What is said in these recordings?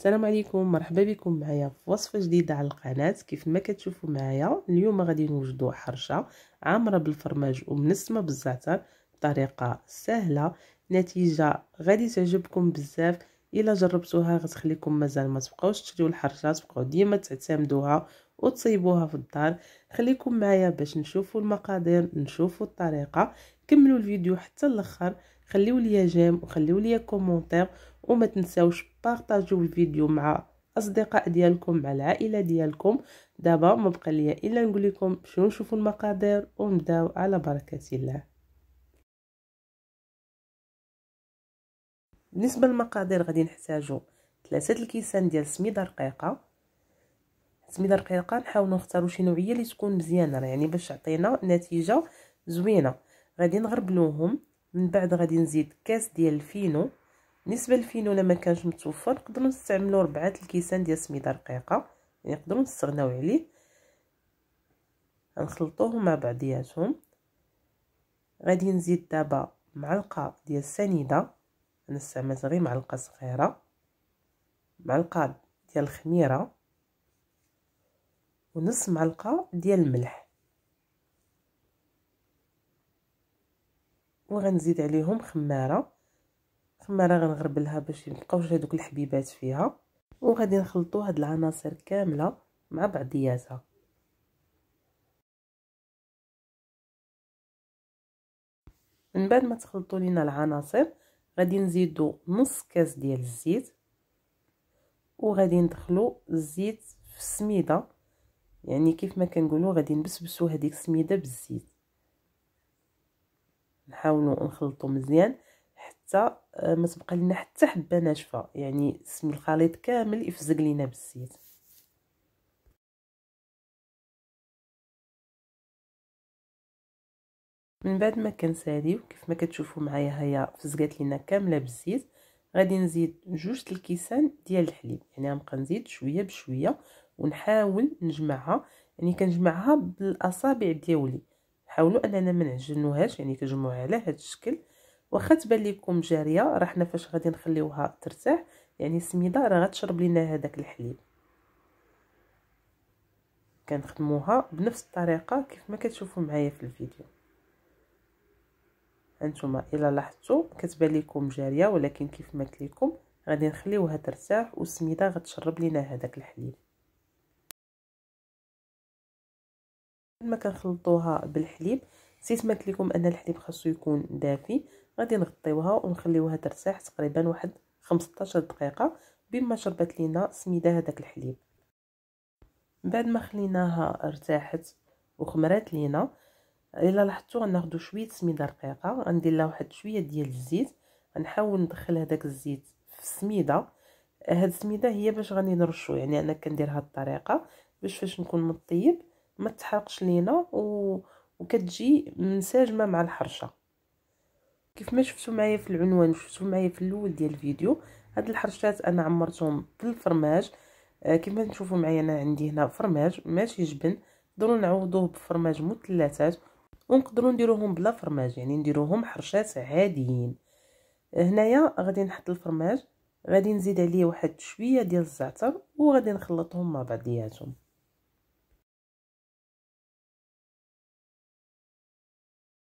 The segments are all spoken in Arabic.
السلام عليكم مرحبا بكم معايا في وصفه جديده على القناه كيف ما كتشوفوا معايا اليوم غادي نوجدوا حرشه عامره بالفرماج ومنسمه بالزعتر بطريقه سهله نتيجه غادي تعجبكم بزاف الا جربتوها غتخليكم مازال ما تبقاوش تشريو الحرشه تبقاو ديما تعتمدوها وتصيبوها في الدار خليكم معايا باش نشوفوا المقادير نشوفوا الطريقه كملوا الفيديو حتى الاخر خليو ليا جيم وخليو ليا كومونتير وما تنساوش بارطاجيو الفيديو مع الاصدقاء ديالكم مع العائله ديالكم دابا ما بقى ليا الا نقول لكم شنو نشوفوا المقادير ونبداو على بركه الله بالنسبه للمقادير غادي نحتاجو ثلاثه الكيسان ديال السميده رقيقه السميده رقيقه نحاولوا نختاروا شي نوعيه اللي تكون مزيانه يعني باش تعطينا نتيجه زوينه غادي نغربلوهم من بعد غادي نزيد كاس ديال الفينو بالنسبه للفينو لما كانش متوفر نقدروا نستعملوا ربعه الكيسان ديال السميده رقيقه يعني نقدروا نستغناو عليه غنخلطوهم مع بعضياتهم غادي نزيد دابا معلقه ديال السنيده انا استعملت غير معلقه صغيره معلقه ديال الخميره ونص معلقه ديال الملح وغنزيد عليهم خماره ثم راه غنغربلها باش ميبقاوش هذوك الحبيبات فيها وغادي نخلطوا هاد العناصر كامله مع بعضياتها من بعد ما تخلطوا لينا العناصر غادي نزيدوا نص كاس ديال الزيت وغادي ندخلوا الزيت في السميده يعني كيف ما كنقولوا غادي نبسبسوا هذيك السميده بالزيت نحاولوا نخلطوا مزيان حتى آه، ما تبقى لنا حتى حبه ناشفه يعني سم الخليط كامل يفزق لينا بالزيت من بعد ما كنساليو كيف ما كتشوفوا معايا هيا فزقات لينا كامله بالزيت غادي نزيد جوج الكيسان ديال الحليب يعني غنبقى نزيد شويه بشويه ونحاول نجمعها يعني كنجمعها بالاصابع ديالي حاولوا اننا ما نعجنوهاش يعني كنجمعوها على هذا الشكل واخا تبان لكم جاريه راه حنا فاش غادي نخليوها ترتاح يعني سميده راه غتشرب لينا هذاك الحليب كنخدموها بنفس الطريقه كيف ما كتشوفوا معايا في الفيديو انتما الا لاحظتوا كتبان لكم جاريه ولكن كيف ما قلت لكم غادي نخليوها ترتاح والسميده غتشرب لينا هذاك الحليب ما كنخلطوها بالحليب نسيت ما قلت لكم ان الحليب خاصو يكون دافي غادي نغطيوها ونخليوها ترتاح تقريبا واحد 15 دقيقه بما شربت لينا سميده هذاك الحليب بعد ما خليناها ارتاحت وخمرات لينا الا لاحظتوا غناخذوا شويه سميده رقيقه غندير لها واحد شويه ديال الزيت غنحاول ندخل هذاك الزيت في السميده هاد السميده هي باش غادي نرشو يعني انا كندير هاد الطريقه باش فاش نكون مطيب ما تحرقش لينا و... وكتجي منسجمه مع الحرشه كيف ما شفتوا معايا في العنوان شفتوا معايا في الاول ديال الفيديو هاد الحرشات انا عمرتهم بالفرماج آه ما تشوفوا معايا انا عندي هنا فرماج ماشي جبن نقدروا نعوضوه بفرماج مثلثات ونقدروا نديروهم بلا فرماج يعني نديروهم حرشات عاديين آه، هنايا غادي نحط الفرماج غادي نزيد عليه واحد شويه ديال الزعتر وغادي نخلطهم مع بعضياتهم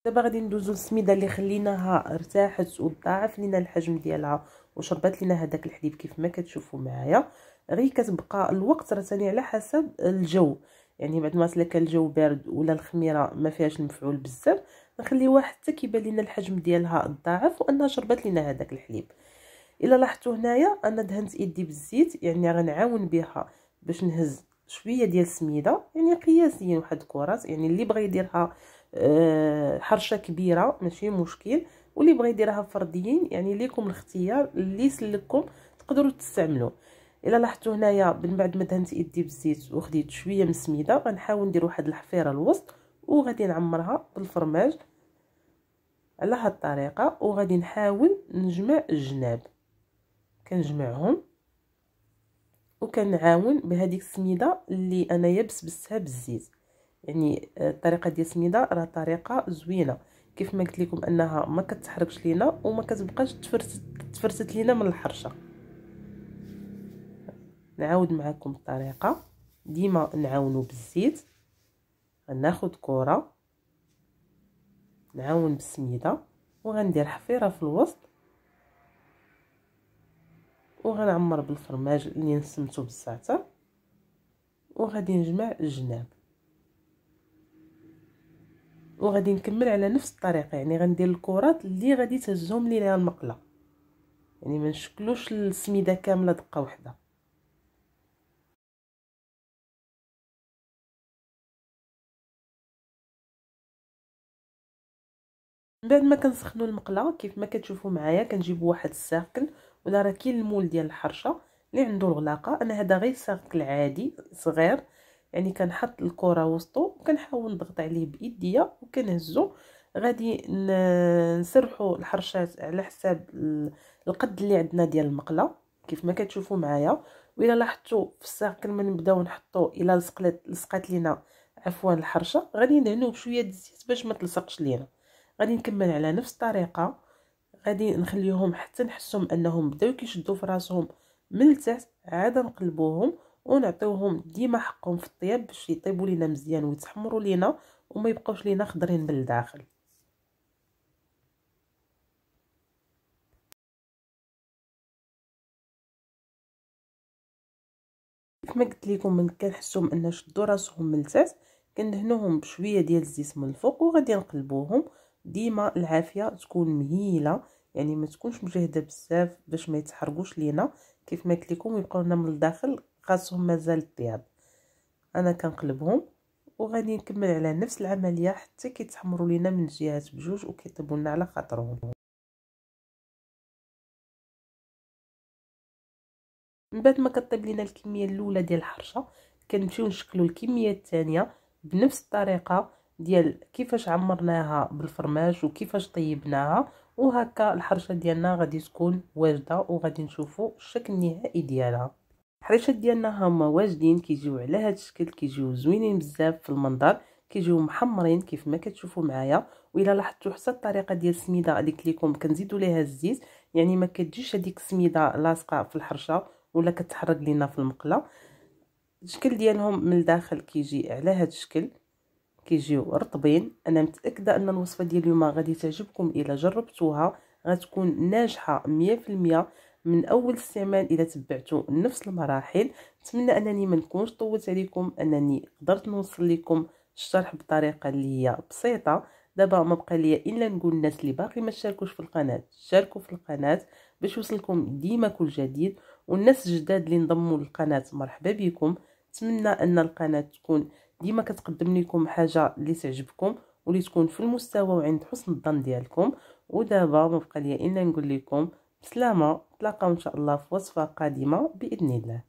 دابا غادي ندوزو للسميده اللي خليناها ارتاحت وضاعف لينا الحجم ديالها وشربات لينا هذاك الحليب كيف ما كتشوفوا معايا غير كتبقى الوقت راه ثاني على حسب الجو يعني بعد ما سلك الجو بارد ولا الخميره ما فيهاش المفعول بزاف نخليوها حتى كيبان لينا الحجم ديالها ضاعف وانها شربت لينا هذاك الحليب الا لاحظتوا هنايا انا دهنت ايدي بالزيت يعني غنعاون بها باش نهز شويه ديال السميده يعني قياسيا واحد الكرات يعني اللي بغى يديرها حرشه كبيره ماشي مشكل واللي بغى يديرها فرديين يعني ليكم الاختيار اللي يسلككم تقدروا تستعملوا الا لاحظتوا هنايا من بعد ما دهنت يدي بالزيت وخديت شويه من السميده غنحاول ندير واحد الحفيره الوسط وغادي نعمرها بالفرماج على هاد الطريقه وغادي نحاول نجمع الجناب كنجمعهم وكنعاون بهذيك السميده اللي انا يبس بالزيت يعني آه، الطريقه ديال سميده راه طريقه زوينه كيف ما قلت لكم انها ما كتحرقش لينا وما كتبقاش تفرست تفرست لينا من الحرشه نعاود معكم الطريقه ديما نعاونو بالزيت غناخد كره نعاون بالسميده وغندير حفيره في الوسط وغنعمر بالفرماج اللي نسمتو بالزعتر وغادي نجمع الجناب وغادي نكمل على نفس الطريقه يعني غندير الكرات اللي غادي تهزهم لينا المقله يعني ما نشكلوش السميده كامله دقه واحده من بعد ما كنسخنوا المقله كيف ما كتشوفوا معايا كنجيبوا واحد الساكل ولا راه كاين المول ديال الحرشه اللي عنده الغلاقه انا هذا غير ساكل عادي صغير يعني كنحط الكره وسطو وكنحاول نضغط عليه بايديا وكنهزو غادي نسرحو الحرشات على حساب القد اللي عندنا ديال المقله كيف ما كتشوفوا معايا والا لاحظتوا في الساق كما نبداو نحطو الى لصقات لصقات لينا عفوا الحرشه غادي ندهنو بشويه د الزيت باش ما تلصقش لينا غادي نكمل على نفس الطريقه غادي نخليهم حتى نحسهم انهم بداو كيشدوا في راسهم من التحت عاد نقلبوهم ونعطيوهم ديما حقهم في الطياب باش يطيبوا لينا مزيان ويتحمروا لينا وما يبقاوش لينا خضرين بالداخل كما قلت لكم من كنحسهم ان شدوا راسهم من التحت كندهنوهم بشويه ديال الزيت من الفوق وغادي نقلبوهم ديما العافيه تكون مهيله يعني ما تكونش مجهده بزاف باش ما يتحرقوش لينا كيف ما قلت لكم يبقاو لنا من الداخل قاصهم مازال طياب انا كنقلبهم وغادي نكمل على نفس العمليه حتى كيتحمروا لينا من الجهات بجوج وكيطيبوا لنا على خاطرهم من بعد ما كطيب لينا الكميه الاولى ديال الحرشه كنمشيو نشكلوا الكميه الثانيه بنفس الطريقه ديال كيفاش عمرناها بالفرماج وكيفاش طيبناها وهكا الحرشه ديالنا غادي تكون واجده وغادي نشوفوا الشكل النهائي ديالها الحريشات ديالنا هما واجدين كيجيو على هذا الشكل كيجيو زوينين بزاف في المنظر كيجيو محمرين كيف ما كتشوفوا معايا والا لاحظتوا حتى الطريقه ديال السميده هذيك ليكم كنزيدوا ليها الزيت يعني ما كتجيش هذيك السميده لاصقه في الحرشه ولا كتحرق لينا في المقله الشكل ديالهم من الداخل كيجي على هذا الشكل كيجيو رطبين انا متاكده ان الوصفه ديال اليوم غادي تعجبكم الا جربتوها غتكون ناجحه 100% من اول استعمال الى تبعتوا نفس المراحل نتمنى انني ما نكونش طولت عليكم انني قدرت نوصل لكم الشرح بطريقه اللي هي بسيطه دابا ما بقى ليا الا نقول الناس اللي باقي ما شاركوش في القناه شاركوا في القناه باش يوصلكم ديما كل جديد والناس الجداد اللي انضموا للقناه مرحبا بكم نتمنى ان القناه تكون ديما كتقدم لكم حاجه اللي تعجبكم واللي تكون في المستوى وعند حسن الظن ديالكم ودابا ما بقى ليا الا نقول لكم بسلامه نتلاقاو ان شاء الله في وصفه قادمه باذن الله